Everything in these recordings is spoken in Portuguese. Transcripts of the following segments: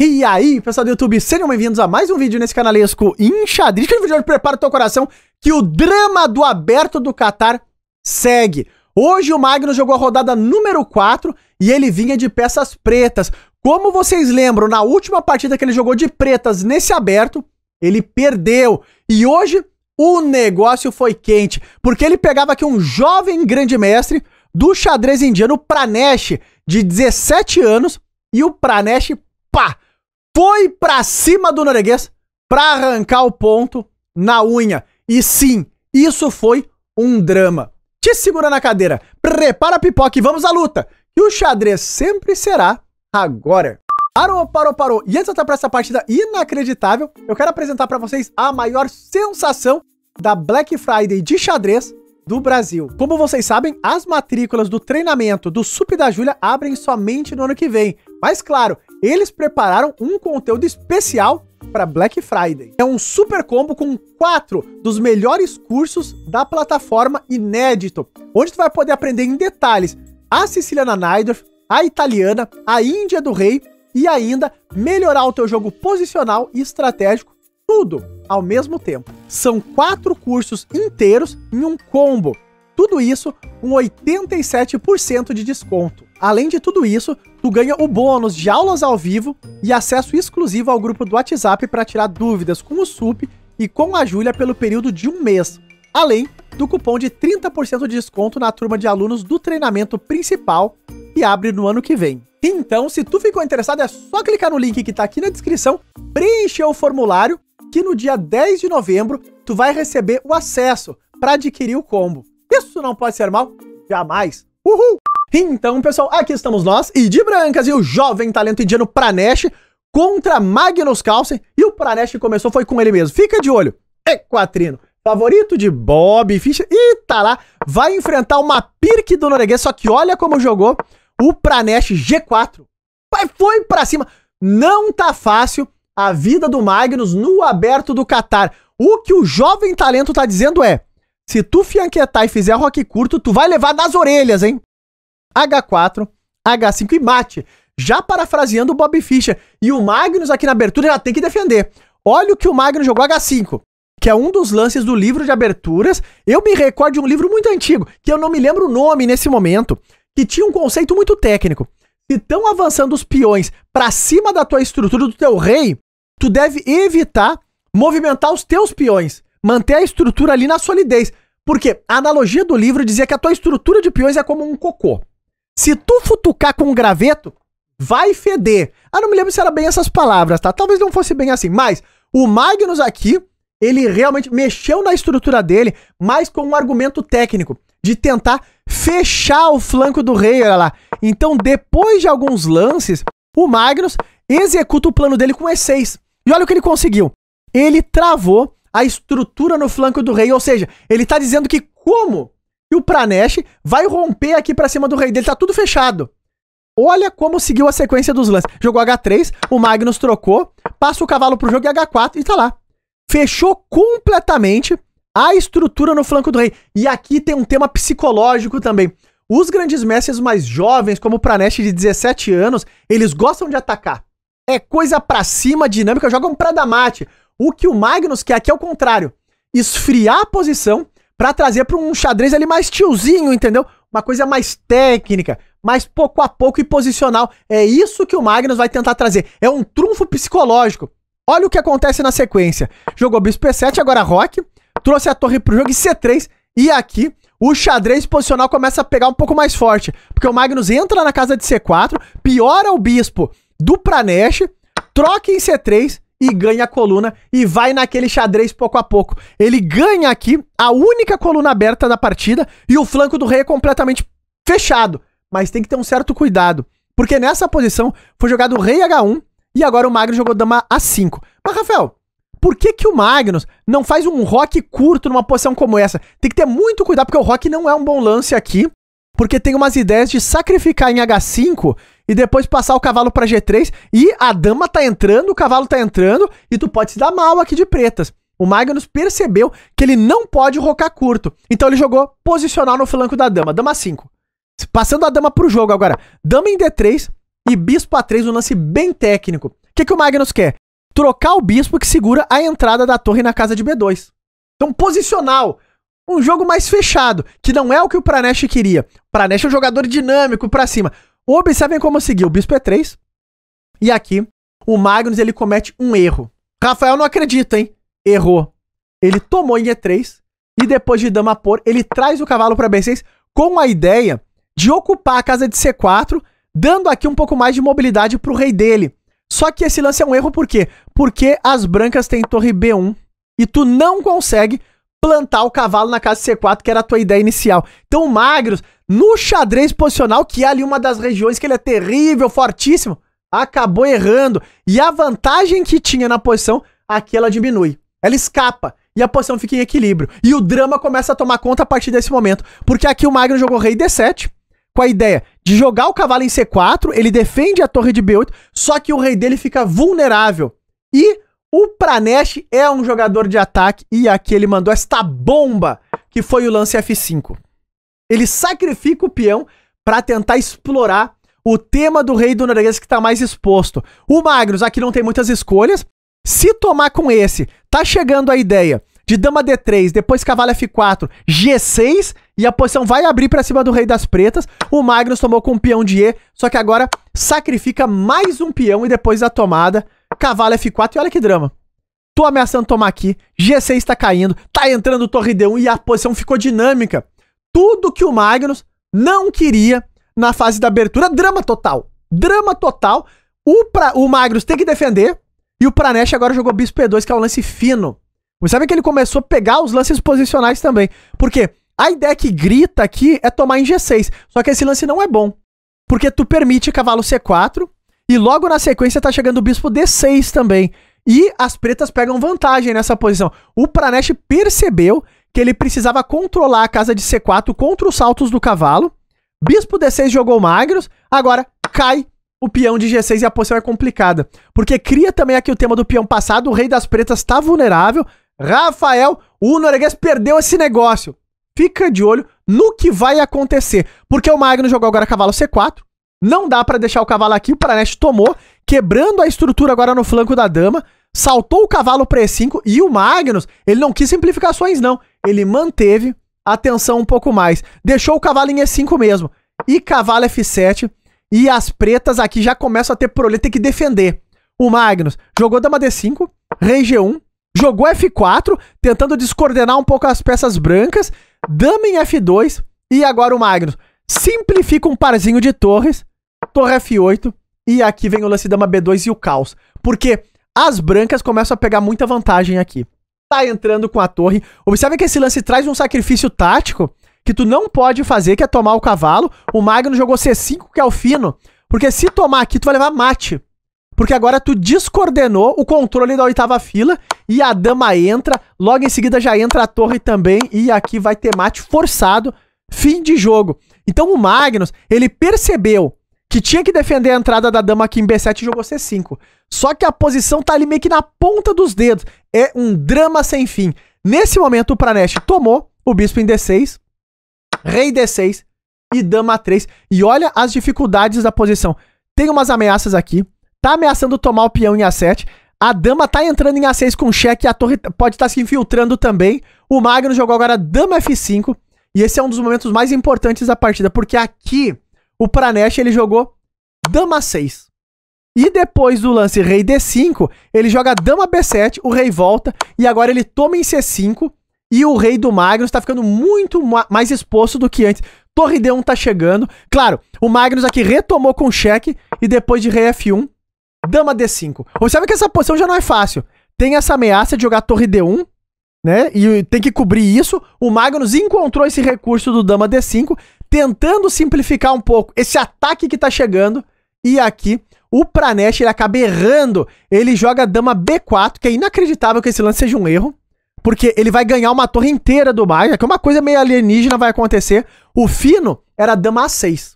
E aí, pessoal do YouTube, sejam bem-vindos a mais um vídeo nesse canalesco enxadrista. No vídeo de hoje, prepara o teu coração que o drama do aberto do Qatar segue. Hoje o Magnus jogou a rodada número 4 e ele vinha de peças pretas. Como vocês lembram, na última partida que ele jogou de pretas nesse aberto, ele perdeu. E hoje o negócio foi quente, porque ele pegava aqui um jovem grande mestre do xadrez indiano Pranesh, de 17 anos, e o Pranesh, pá, foi pra cima do norueguês pra arrancar o ponto na unha. E sim, isso foi um drama. Te segura na cadeira, prepara a pipoca e vamos à luta, que o xadrez sempre será agora. Parou, parou, parou. E antes de entrar pra essa partida inacreditável, eu quero apresentar para vocês a maior sensação da Black Friday de xadrez do Brasil. Como vocês sabem, as matrículas do treinamento do SUP da Júlia abrem somente no ano que vem. Mas claro, eles prepararam um conteúdo especial para Black Friday. É um super combo com quatro dos melhores cursos da plataforma inédito, onde tu vai poder aprender em detalhes a siciliana Naidorf, a italiana, a Índia do Rei e ainda melhorar o teu jogo posicional e estratégico, tudo ao mesmo tempo. São quatro cursos inteiros em um combo. Tudo isso com 87% de desconto. Além de tudo isso, tu ganha o bônus de aulas ao vivo e acesso exclusivo ao grupo do WhatsApp para tirar dúvidas com o SUP e com a Júlia pelo período de um mês, além do cupom de 30% de desconto na turma de alunos do treinamento principal que abre no ano que vem. Então, se tu ficou interessado, é só clicar no link que está aqui na descrição, preencher o formulário, que no dia 10 de novembro tu vai receber o acesso para adquirir o combo. Isso não pode ser mal? Jamais! Uhul! Então, pessoal, aqui estamos nós, e de brancas, e o jovem talento indiano Pranesh contra Magnus Carlsen. E o Pranesh começou foi com ele mesmo. Fica de olho. Equatrino, favorito de Bob Fischer. E tá lá, vai enfrentar uma pirque do norueguês, só que olha como jogou o Pranesh G4. Vai, foi pra cima. Não tá fácil a vida do Magnus no aberto do Qatar. O que o jovem talento tá dizendo é, se tu fianquetar e fizer rock curto, tu vai levar nas orelhas, hein? H4, H5 e mate. Já parafraseando o Bob Fischer. E o Magnus aqui na abertura já tem que defender. Olha o que o Magnus jogou H5 que é um dos lances do livro de aberturas. Eu me recordo de um livro muito antigo, que eu não me lembro o nome nesse momento, que tinha um conceito muito técnico. Se estão avançando os peões para cima da tua estrutura do teu rei, tu deve evitar movimentar os teus peões, manter a estrutura ali na solidez. Porque a analogia do livro dizia que a tua estrutura de peões é como um cocô. Se tu futucar com um graveto, vai feder. Ah, não me lembro se era bem essas palavras, tá? Talvez não fosse bem assim, mas o Magnus aqui, ele realmente mexeu na estrutura dele, mas com um argumento técnico de tentar fechar o flanco do rei, olha lá. Então, depois de alguns lances, o Magnus executa o plano dele com E6. E olha o que ele conseguiu. Ele travou a estrutura no flanco do rei, ou seja, ele está dizendo que como e o Pranesh vai romper aqui para cima do rei dele. Tá tudo fechado. Olha como seguiu a sequência dos lances. Jogou H3, o Magnus trocou, passa o cavalo pro jogo e H4 e tá lá. Fechou completamente a estrutura no flanco do rei. E aqui tem um tema psicológico também. Os grandes mestres mais jovens, como o Pranesh de 17 anos, eles gostam de atacar. É coisa pra cima, dinâmica, jogam pra damate. O que o Magnus quer aqui é o contrário. Esfriar a posição para trazer para um xadrez ali mais tiozinho, entendeu? Uma coisa mais técnica, mais pouco a pouco e posicional. É isso que o Magnus vai tentar trazer. É um trunfo psicológico. Olha o que acontece na sequência. Jogou bispo P7, agora rock, trouxe a torre pro jogo e C3. E aqui o xadrez posicional começa a pegar um pouco mais forte, porque o Magnus entra na casa de C4, piora o bispo do Pranesh, troca em C3 e ganha a coluna e vai naquele xadrez pouco a pouco. Ele ganha aqui a única coluna aberta da partida e o flanco do rei é completamente fechado. Mas tem que ter um certo cuidado, porque nessa posição foi jogado o rei H1 e agora o Magnus jogou dama A5. Mas Rafael, por que, que o Magnus não faz um rock curto numa posição como essa? Tem que ter muito cuidado, porque o rock não é um bom lance aqui porque tem umas ideias de sacrificar em H5 e depois passar o cavalo para G3 e a dama tá entrando, o cavalo tá entrando e tu pode se dar mal aqui de pretas. O Magnus percebeu que ele não pode rocar curto. Então ele jogou posicional no flanco da dama, dama 5. Passando a dama pro jogo agora. Dama em D3 e bispo A3, um lance bem técnico. O que, que o Magnus quer? Trocar o bispo que segura a entrada da torre na casa de B2. Então, posicional um jogo mais fechado, que não é o que o Pranesh queria. Pranesh é um jogador dinâmico para cima. Observem como seguiu. o bispo E3. E aqui, o Magnus ele comete um erro. Rafael não acredita, hein? Errou. Ele tomou em E3 e depois de dama por, ele traz o cavalo para B6 com a ideia de ocupar a casa de C4, dando aqui um pouco mais de mobilidade pro rei dele. Só que esse lance é um erro por quê? Porque as brancas têm torre B1 e tu não consegue plantar o cavalo na casa C4, que era a tua ideia inicial. Então o Magnus, no xadrez posicional, que é ali uma das regiões que ele é terrível, fortíssimo, acabou errando. E a vantagem que tinha na posição, aqui ela diminui. Ela escapa e a posição fica em equilíbrio. E o drama começa a tomar conta a partir desse momento. Porque aqui o Magnus jogou rei D7, com a ideia de jogar o cavalo em C4, ele defende a torre de B8, só que o rei dele fica vulnerável. E o Pranesh é um jogador de ataque e aqui ele mandou esta bomba que foi o lance F5. Ele sacrifica o peão para tentar explorar o tema do rei do norueguês que está mais exposto. O Magnus aqui não tem muitas escolhas. Se tomar com esse, tá chegando a ideia de dama D3, depois cavalo F4, G6 e a posição vai abrir para cima do rei das pretas. O Magnus tomou com o peão de E, só que agora sacrifica mais um peão e depois da tomada cavalo F4 e olha que drama. Tô ameaçando tomar aqui, G6 tá caindo, tá entrando torre D1 e a posição ficou dinâmica. Tudo que o Magnus não queria na fase da abertura, drama total. Drama total. O, pra, o Magnus tem que defender e o Pranesh agora jogou bispo E2, que é um lance fino. Você sabe que ele começou a pegar os lances posicionais também. Porque a ideia que grita aqui é tomar em G6. Só que esse lance não é bom. Porque tu permite cavalo C4, e logo na sequência tá chegando o bispo D6 também. E as pretas pegam vantagem nessa posição. O Pranesh percebeu que ele precisava controlar a casa de C4 contra os saltos do cavalo. Bispo D6 jogou Magnus, agora cai o peão de G6 e a posição é complicada. Porque cria também aqui o tema do peão passado, o rei das pretas está vulnerável. Rafael, o norueguês perdeu esse negócio. Fica de olho no que vai acontecer. Porque o Magnus jogou agora cavalo C4, não dá para deixar o cavalo aqui, o Pranesh tomou, quebrando a estrutura agora no flanco da dama, saltou o cavalo para E5 e o Magnus, ele não quis simplificações não, ele manteve a tensão um pouco mais, deixou o cavalo em E5 mesmo, e cavalo F7, e as pretas aqui já começam a ter problema, tem que defender. O Magnus jogou dama D5, rei G1, jogou F4, tentando descoordenar um pouco as peças brancas, dama em F2, e agora o Magnus simplifica um parzinho de torres torre F8, e aqui vem o lance dama B2 e o caos. Porque as brancas começam a pegar muita vantagem aqui. Tá entrando com a torre. Observe que esse lance traz um sacrifício tático que tu não pode fazer, que é tomar o cavalo. O Magno jogou C5, que é o fino. Porque se tomar aqui, tu vai levar mate. Porque agora tu descoordenou o controle da oitava fila e a dama entra. Logo em seguida já entra a torre também e aqui vai ter mate forçado. Fim de jogo. Então o Magnus, ele percebeu que tinha que defender a entrada da dama aqui em B7 e jogou C5. Só que a posição tá ali meio que na ponta dos dedos. É um drama sem fim. Nesse momento, o Pranesh tomou o bispo em D6, rei D6 e dama A3. E olha as dificuldades da posição. Tem umas ameaças aqui. Tá ameaçando tomar o peão em A7. A dama tá entrando em A6 com cheque e a torre pode estar tá se infiltrando também. O Magno jogou agora dama F5. E esse é um dos momentos mais importantes da partida, porque aqui o Pranesh ele jogou dama 6. E depois do lance rei d5, ele joga dama b7, o rei volta, e agora ele toma em c5, e o rei do Magnus tá ficando muito ma mais exposto do que antes. Torre d1 tá chegando. Claro, o Magnus aqui retomou com cheque, e depois de rei f1, dama d5. Observe que essa posição já não é fácil. Tem essa ameaça de jogar torre d1, né? E tem que cobrir isso. O Magnus encontrou esse recurso do dama d5, tentando simplificar um pouco esse ataque que tá chegando. E aqui o Pranesh ele acaba errando. Ele joga dama B4, que é inacreditável que esse lance seja um erro. Porque ele vai ganhar uma torre inteira do Maia, que é uma coisa meio alienígena vai acontecer. O Fino era dama A6.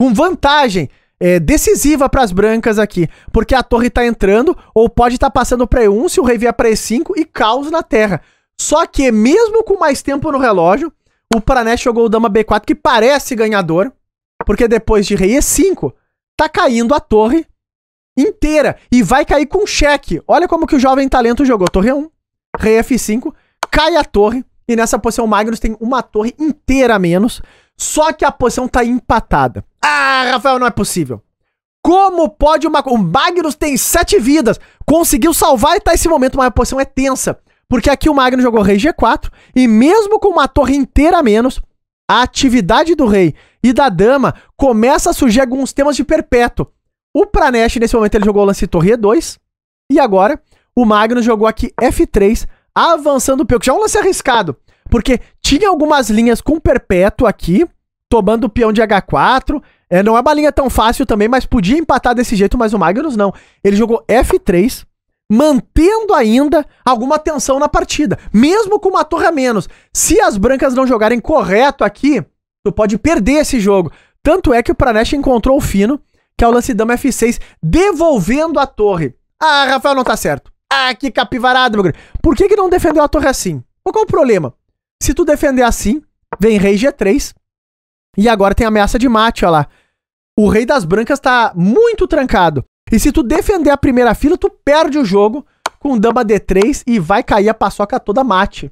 Com vantagem é, decisiva para as brancas aqui. Porque a torre tá entrando, ou pode estar tá passando para E1, se o rei vier para E5, e caos na terra. Só que mesmo com mais tempo no relógio, o Parané jogou o dama B4, que parece ganhador, porque depois de rei E5, tá caindo a torre inteira e vai cair com cheque. Olha como que o jovem talento jogou. Torre 1, rei F5, cai a torre e nessa posição o Magnus tem uma torre inteira a menos, só que a posição tá empatada. Ah, Rafael, não é possível. Como pode uma... O Magnus tem sete vidas, conseguiu salvar e tá esse momento, mas a posição é tensa. Porque aqui o Magno jogou rei G4 e mesmo com uma torre inteira a menos, a atividade do rei e da dama começa a surgir alguns temas de perpétuo. O Pranesh, nesse momento, ele jogou o lance torre E2. E agora, o Magno jogou aqui F3, avançando o peão, que já é um lance arriscado. Porque tinha algumas linhas com perpétuo aqui, tomando o peão de H4. É, não é uma linha tão fácil também, mas podia empatar desse jeito, mas o Magnus não. Ele jogou F3, mantendo ainda alguma tensão na partida, mesmo com uma torre a menos. Se as brancas não jogarem correto aqui, tu pode perder esse jogo. Tanto é que o Pranesh encontrou o fino, que é o lance dama F6, devolvendo a torre. Ah, Rafael, não tá certo. Ah, que capivarada, meu querido. Por que, que não defendeu a torre assim? Qual é o problema? Se tu defender assim, vem rei G3, e agora tem ameaça de mate, ó lá. O rei das brancas tá muito trancado. E se tu defender a primeira fila, tu perde o jogo com dama D3 e vai cair a paçoca toda mate.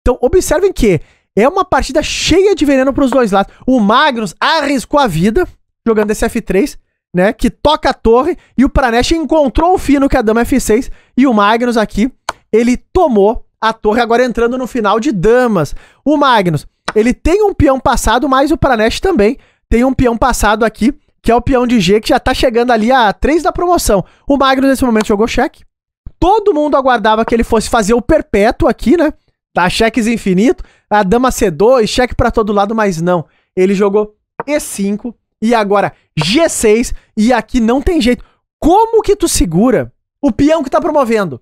Então, observem que é uma partida cheia de veneno para os dois lados. O Magnus arriscou a vida jogando esse F3, né? Que toca a torre e o Pranesh encontrou o fino que é a dama F6 e o Magnus aqui, ele tomou a torre agora entrando no final de damas. O Magnus, ele tem um peão passado, mas o Pranesh também tem um peão passado aqui que é o peão de G, que já tá chegando ali a 3 da promoção. O Magnus, nesse momento, jogou cheque. Todo mundo aguardava que ele fosse fazer o perpétuo aqui, né? Tá cheques infinito, a dama C2, cheque para todo lado, mas não. Ele jogou E5 e agora G6 e aqui não tem jeito. Como que tu segura o peão que tá promovendo?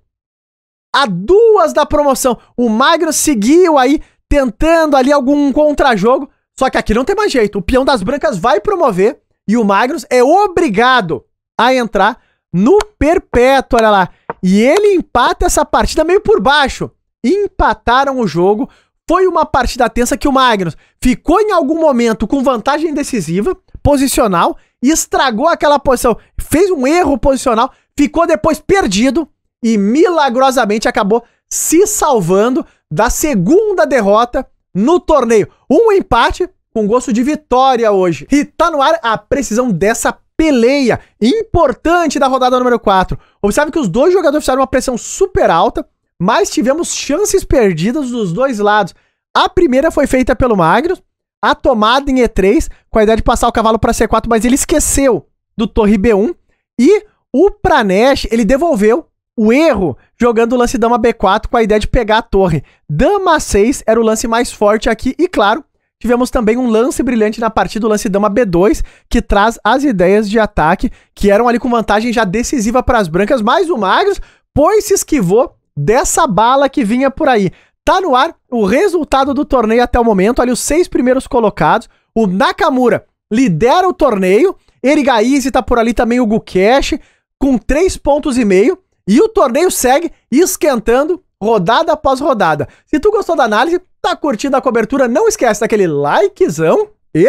A duas da promoção. O Magnus seguiu aí tentando ali algum contrajogo, só que aqui não tem mais jeito. O peão das brancas vai promover e o Magnus é obrigado a entrar no perpétuo, olha lá. E ele empata essa partida meio por baixo. Empataram o jogo. Foi uma partida tensa que o Magnus ficou em algum momento com vantagem decisiva, posicional, e estragou aquela posição. Fez um erro posicional, ficou depois perdido e milagrosamente acabou se salvando da segunda derrota no torneio. Um empate com gosto de vitória hoje. E tá no ar a precisão dessa peleia importante da rodada número 4. Observe que os dois jogadores fizeram uma pressão super alta, mas tivemos chances perdidas dos dois lados. A primeira foi feita pelo Magnus, a tomada em E3, com a ideia de passar o cavalo para C4, mas ele esqueceu do torre B1 e o Pranesh, ele devolveu o erro jogando o lance dama B4 com a ideia de pegar a torre. Dama 6 era o lance mais forte aqui e claro, Tivemos também um lance brilhante na partida, o lance dama B2, que traz as ideias de ataque, que eram ali com vantagem já decisiva para as brancas, mas o Magnus, pois se esquivou dessa bala que vinha por aí. Tá no ar o resultado do torneio até o momento, ali os seis primeiros colocados, o Nakamura lidera o torneio, Erigaize tá por ali também, o Gukesh, com três pontos e meio, e o torneio segue esquentando rodada após rodada. Se tu gostou da análise, Tá curtindo a cobertura? Não esquece daquele likezão e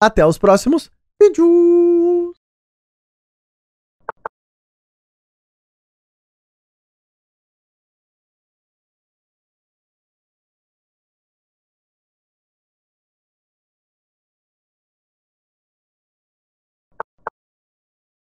até os próximos vídeos.